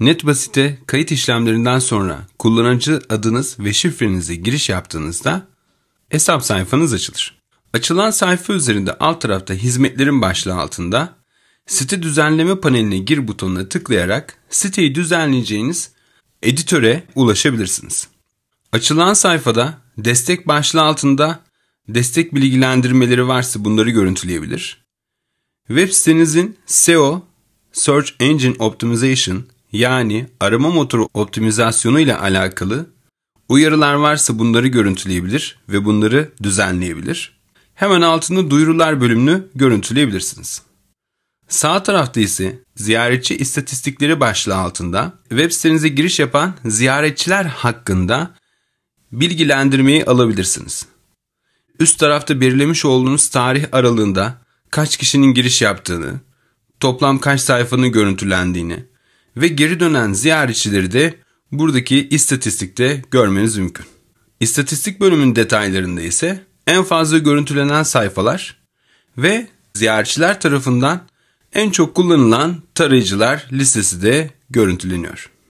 NetBasit'e kayıt işlemlerinden sonra kullanıcı adınız ve şifrenize giriş yaptığınızda hesap sayfanız açılır. Açılan sayfa üzerinde alt tarafta hizmetlerin başlığı altında site düzenleme paneline gir butonuna tıklayarak siteyi düzenleyeceğiniz editöre ulaşabilirsiniz. Açılan sayfada destek başlığı altında destek bilgilendirmeleri varsa bunları görüntüleyebilir. Web sitenizin SEO, Search Engine Optimization yani arama motoru optimizasyonu ile alakalı uyarılar varsa bunları görüntüleyebilir ve bunları düzenleyebilir. Hemen altında duyurular bölümünü görüntüleyebilirsiniz. Sağ tarafta ise ziyaretçi istatistikleri başlığı altında web sitenize giriş yapan ziyaretçiler hakkında bilgilendirmeyi alabilirsiniz. Üst tarafta belirlemiş olduğunuz tarih aralığında kaç kişinin giriş yaptığını, toplam kaç sayfanın görüntülendiğini, ve geri dönen ziyaretçileri de buradaki istatistikte görmeniz mümkün. İstatistik bölümünün detaylarında ise en fazla görüntülenen sayfalar ve ziyaretçiler tarafından en çok kullanılan tarayıcılar listesi de görüntüleniyor.